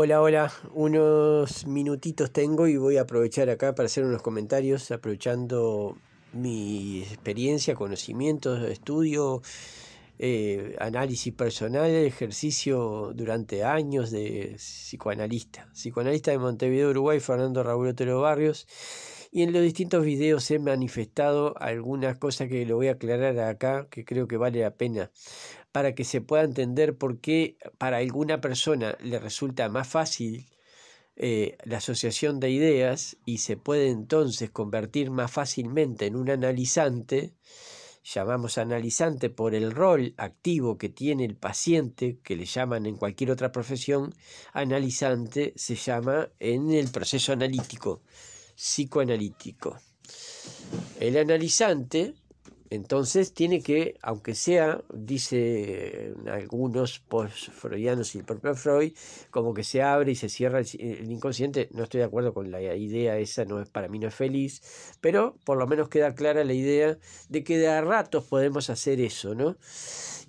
Hola, hola, unos minutitos tengo y voy a aprovechar acá para hacer unos comentarios aprovechando mi experiencia, conocimientos, estudio, eh, análisis personal, ejercicio durante años de psicoanalista. Psicoanalista de Montevideo, Uruguay, Fernando Raúl Otero Barrios. Y en los distintos videos he manifestado algunas cosas que lo voy a aclarar acá, que creo que vale la pena, para que se pueda entender por qué para alguna persona le resulta más fácil eh, la asociación de ideas y se puede entonces convertir más fácilmente en un analizante llamamos analizante por el rol activo que tiene el paciente, que le llaman en cualquier otra profesión, analizante se llama en el proceso analítico psicoanalítico. El analizante entonces tiene que, aunque sea, dice eh, algunos post-freudianos y el propio Freud, como que se abre y se cierra eh, el, inconsciente. No estoy de acuerdo con la idea esa, no es, para mí no es feliz, pero por lo menos queda clara la idea de que de a ratos podemos hacer eso, ¿no?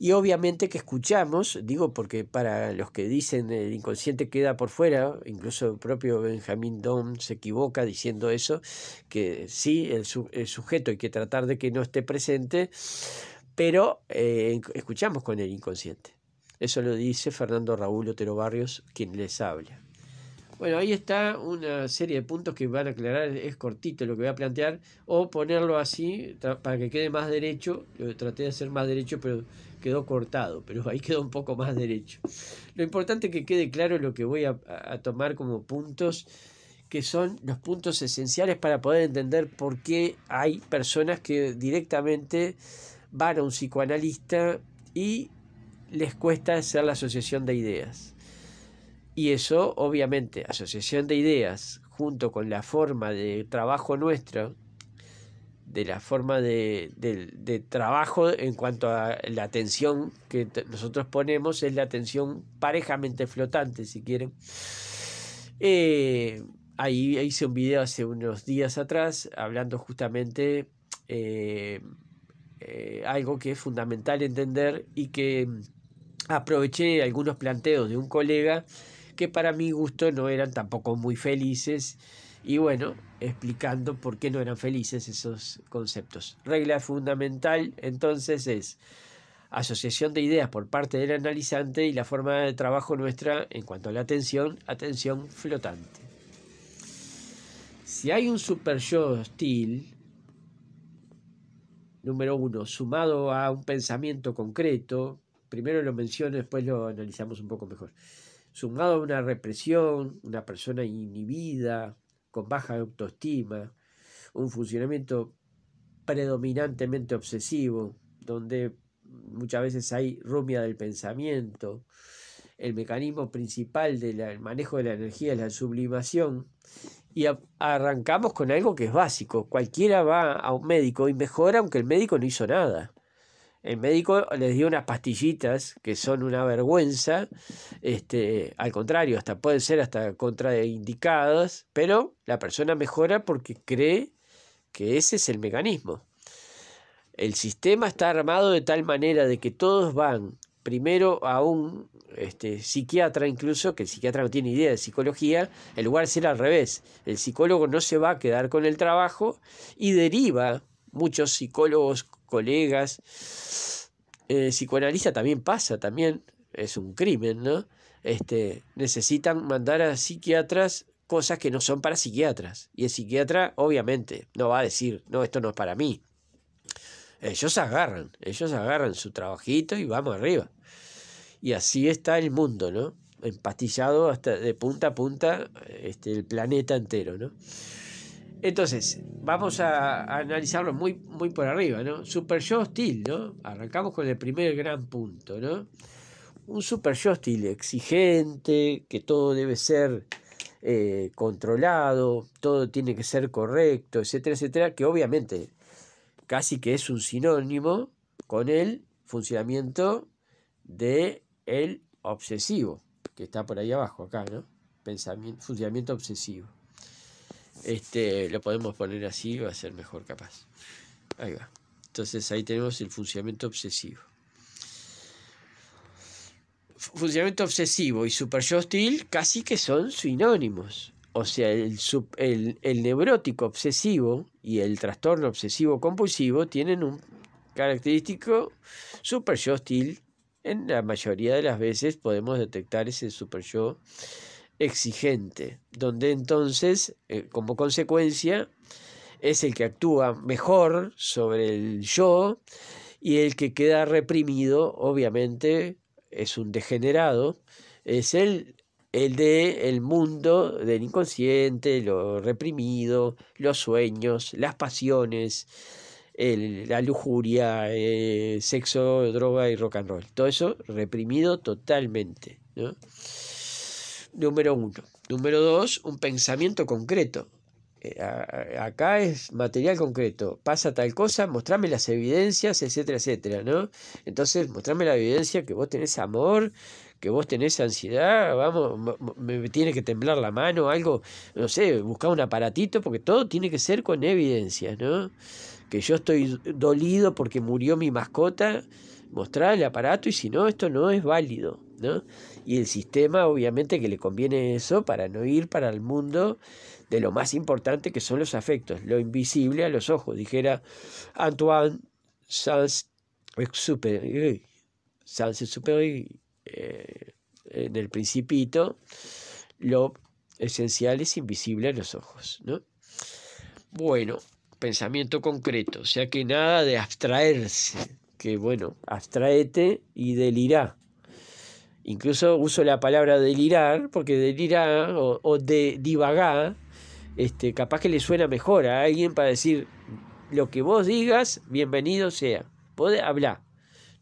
Y obviamente que escuchamos, digo porque para los que dicen eh, el inconsciente queda por fuera, incluso el propio Benjamin Dom se equivoca diciendo eso, que sí, el, el sujeto hay que tratar de que no esté presente, pero eh, escuchamos con el inconsciente. Eso lo dice Fernando Raúl Otero Barrios, quien les habla. Bueno, ahí está una serie de puntos que van a aclarar, es cortito lo que voy a plantear, o ponerlo así para que quede más derecho, lo traté de hacer más derecho, pero quedó cortado, pero ahí quedó un poco más derecho. Lo importante es que quede claro lo que voy a, a tomar como puntos que son los puntos esenciales para poder entender por qué hay personas que directamente van a un psicoanalista y les cuesta hacer la asociación de ideas. Y eso, obviamente, asociación de ideas junto con la forma de trabajo nuestro, de la forma de, de, trabajo en cuanto a la atención que nosotros ponemos, es la atención parejamente flotante, si quieren. Eh, ahí hice un video hace unos días atrás hablando justamente eh, eh, algo que es fundamental entender y que mm, aproveché algunos planteos de un colega que para mi gusto no eran tampoco muy felices y bueno, explicando por qué no eran felices esos conceptos. Regla fundamental entonces es asociación de ideas por parte del analizante y la forma de trabajo nuestra en cuanto a la atención, atención flotante. Si hay un super yo hostil, número uno, sumado a un pensamiento concreto, primero lo menciono, después lo analizamos un poco mejor, sumado a una represión, una persona inhibida, con baja autoestima, un funcionamiento predominantemente obsesivo, donde muchas veces hay rumia del pensamiento, el mecanismo principal del manejo de la energía es la sublimación, y arrancamos con algo que es básico. Cualquiera va a un médico y mejora aunque el médico no hizo nada. El médico les dio unas pastillitas que son una vergüenza, este, al contrario, hasta pueden ser hasta contraindicadas, pero la persona mejora porque cree que ese es el mecanismo. El sistema está armado de tal manera de que todos van primero a un este, psiquiatra incluso, que el psiquiatra no tiene idea de psicología, en lugar de ser al revés. El psicólogo no se va a quedar con el trabajo y deriva muchos psicólogos, colegas, eh, psicoanalista también pasa, también es un crimen, ¿no? Este, necesitan mandar a psiquiatras cosas que no son para psiquiatras. Y el psiquiatra, obviamente, no va a decir, no, esto no es para mí. Ellos agarran, ellos agarran su trabajito y vamos arriba. Y así está el mundo, ¿no? Empastillado hasta de punta a punta este, el planeta entero, ¿no? Entonces, vamos a, analizarlo muy, muy por arriba, ¿no? Super yo ¿no? Arrancamos con el primer gran punto, ¿no? Un super yo exigente, que todo debe ser eh, controlado, todo tiene que ser correcto, etcétera, etcétera, que obviamente casi que es un sinónimo con el funcionamiento de el obsesivo, que está por ahí abajo acá, ¿no? Pensamiento, funcionamiento obsesivo. Este, lo podemos poner así, va a ser mejor capaz. Ahí va. Entonces ahí tenemos el funcionamiento obsesivo. Funcionamiento obsesivo y super hostil casi que son sinónimos o sea, el, el, neurótico obsesivo y el trastorno obsesivo compulsivo tienen un característico super yo hostil. En la mayoría de las veces podemos detectar ese super yo exigente, donde entonces, eh, como consecuencia, es el que actúa mejor sobre el yo y el que queda reprimido, obviamente, es un degenerado, es el el de el mundo del inconsciente, lo reprimido, los sueños, las pasiones, la lujuria, eh, sexo, droga y rock and roll. Todo eso reprimido totalmente. Número uno. Número dos, un pensamiento concreto. Eh, acá es material concreto, pasa tal cosa, mostrame las evidencias, etcétera, etcétera, ¿no? Entonces, mostrame la evidencia que vos tenés amor, que vos tenés ansiedad, vamos, me tiene que temblar la mano, algo, no sé, buscá un aparatito, porque todo tiene que ser con evidencias, ¿no? Que yo estoy dolido porque murió mi mascota, mostrar el aparato y si no, esto no es válido. ¿no? Y el sistema, obviamente, que le conviene eso para no ir para el mundo de lo más importante que son los afectos, lo invisible a los ojos, dijera Antoine Saint-Exupéry, Saint-Exupéry eh, en el Principito, lo esencial es invisible a los ojos. ¿no? Bueno, pensamiento concreto, o sea que nada de abstraerse, que bueno, abstraete y delirá. Incluso uso la palabra delirar, porque delirar o, o de, divagar, este, capaz que le suena mejor a alguien para decir lo que vos digas, bienvenido sea. puede hablar.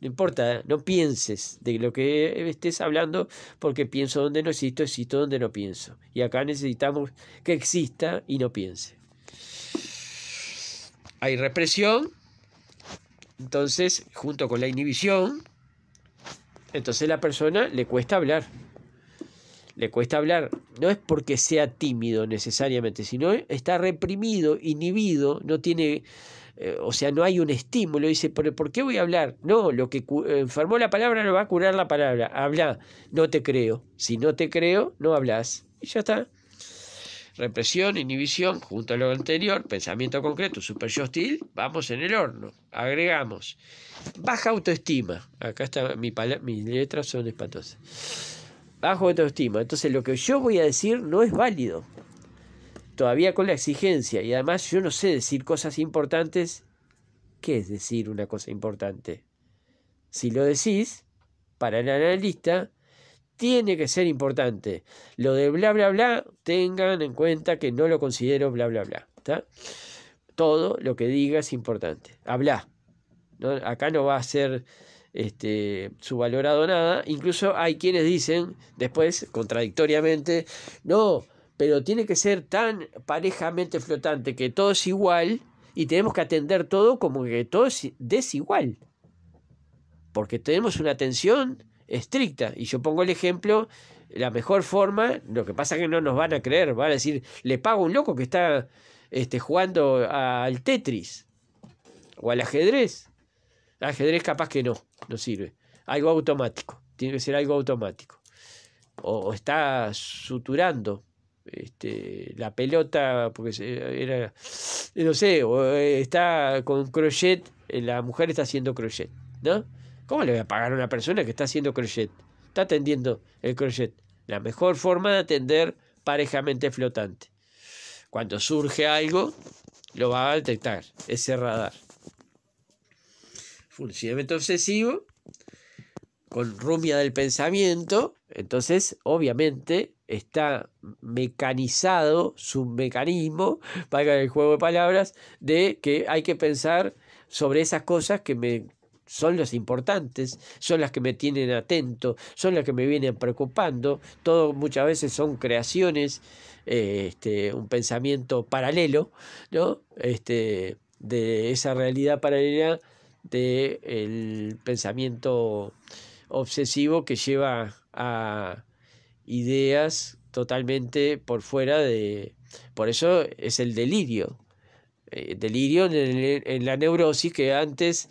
No importa, no pienses de lo que estés hablando, porque pienso donde no existo, existo donde no pienso. Y acá necesitamos que exista y no piense. Hay represión, entonces, junto con la inhibición, entonces la persona le cuesta hablar. Le cuesta hablar. No es porque sea tímido necesariamente, sino está reprimido, inhibido, no tiene, eh, o sea, no hay un estímulo. Dice, ¿por qué voy a hablar? No, lo que eh, enfermó la palabra no va a curar la palabra. Habla, no te creo. Si no te creo, no hablas. Y ya está represión, inhibición, junto a lo anterior, pensamiento concreto, superhostil hostil, vamos en el horno. Agregamos, baja autoestima. Acá está, mis letras son espantosas. Baja autoestima. Entonces lo que yo voy a decir no es válido. Todavía con la exigencia. Y además yo no sé decir cosas importantes. ¿Qué es decir una cosa importante? Si lo decís, para el analista, tiene que ser importante. Lo de bla, bla, bla, tengan en cuenta que no lo considero bla, bla, bla. Todo lo que diga es importante. Habla. Acá no va a ser este, subvalorado nada. Incluso hay quienes dicen después, contradictoriamente, no, pero tiene que ser tan parejamente flotante que todo es igual y tenemos que atender todo como que todo es desigual. Porque tenemos una tensión estricta. Y yo pongo el ejemplo, la mejor forma, lo que pasa es que no nos van a creer, van a decir, le pago a un loco que está este, jugando al Tetris o al ajedrez. ajedrez capaz que no, no sirve. Algo automático, tiene que ser algo automático. O, está suturando este, la pelota, porque era, no sé, o eh, está con crochet, la mujer está haciendo crochet, ¿no? ¿Cómo le voy a pagar a una persona que está haciendo crochet? Está atendiendo el crochet. La mejor forma de atender parejamente flotante. Cuando surge algo, lo va a detectar, ese radar. Funcionamiento este obsesivo, con rumia del pensamiento, entonces obviamente está mecanizado su mecanismo, para el juego de palabras, de que hay que pensar sobre esas cosas que me son las importantes, son las que me tienen atento, son las que me vienen preocupando. Todo muchas veces son creaciones, este, un pensamiento paralelo, ¿no? Este, de esa realidad paralela del el pensamiento obsesivo que lleva a ideas totalmente por fuera de... Por eso es el delirio. Eh, delirio en la neurosis que antes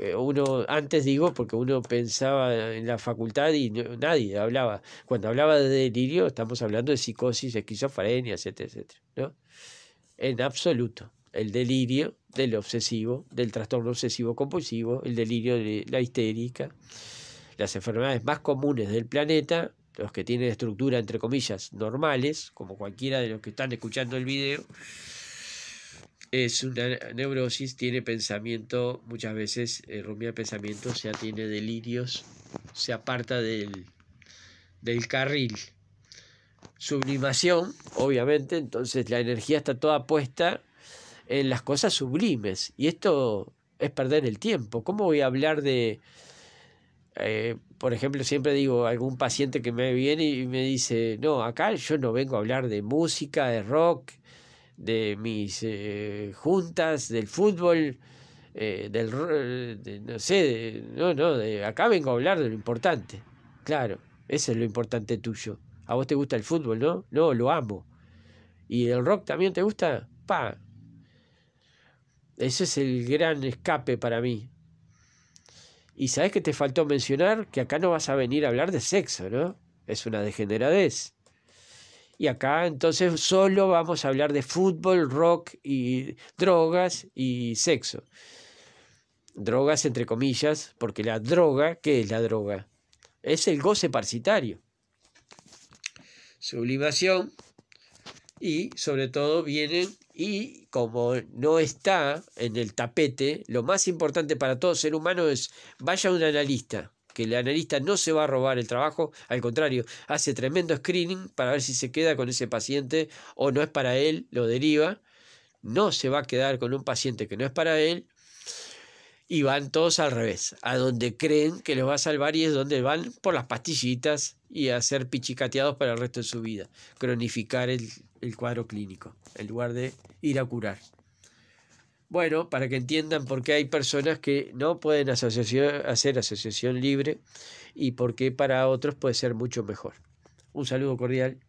eh, uno, antes digo, porque uno pensaba en la facultad y nadie hablaba. Cuando hablaba de delirio, estamos hablando de psicosis, esquizofrenia, etcétera, ¿no? En absoluto. El delirio del obsesivo, del trastorno obsesivo compulsivo, el delirio de la histérica, las enfermedades más comunes del planeta, los que tienen estructura entre comillas normales, como cualquiera de los que están escuchando el video, es una neurosis, tiene pensamiento, muchas veces eh, rumia pensamiento, o sea, tiene delirios, se aparta del, carril. Sublimación, obviamente, entonces la energía está toda puesta en las cosas sublimes y esto es perder el tiempo. ¿Cómo voy a hablar de, eh, por ejemplo, siempre digo, algún paciente que me viene y me dice, no, acá yo no vengo a hablar de música, de rock, de mis eh, juntas, del fútbol, eh, del, no sé, no, no, de, acá vengo a hablar de lo importante. Claro, eso es lo importante tuyo. A vos te gusta el fútbol, ¿no? No, lo amo. ¿Y el rock también te gusta? Pa. Ese es el gran escape para mí. Y sabes que te faltó mencionar que acá no vas a venir a hablar de sexo, ¿no? Es una degeneradez. Y acá entonces solo vamos a hablar de fútbol, rock y drogas y sexo. Drogas entre comillas, porque la droga, ¿qué es la droga? Es el goce parsitario. Sublimación y sobre todo vienen y como no está en el tapete, lo más importante para todo ser humano es vaya un analista, que el analista no se va a robar el trabajo, al contrario, hace tremendo screening para ver si se queda con ese paciente o no es para él, lo deriva, no se va a quedar con un paciente que no es para él y van todos al revés, a donde creen que los va a salvar y es donde van por las pastillitas y a ser pichicateados para el resto de su vida, cronificar el, el cuadro clínico, en lugar de ir a curar. Bueno, para que entiendan por qué hay personas que no pueden hacer asociación libre y por qué para otros puede ser mucho mejor. Un saludo cordial.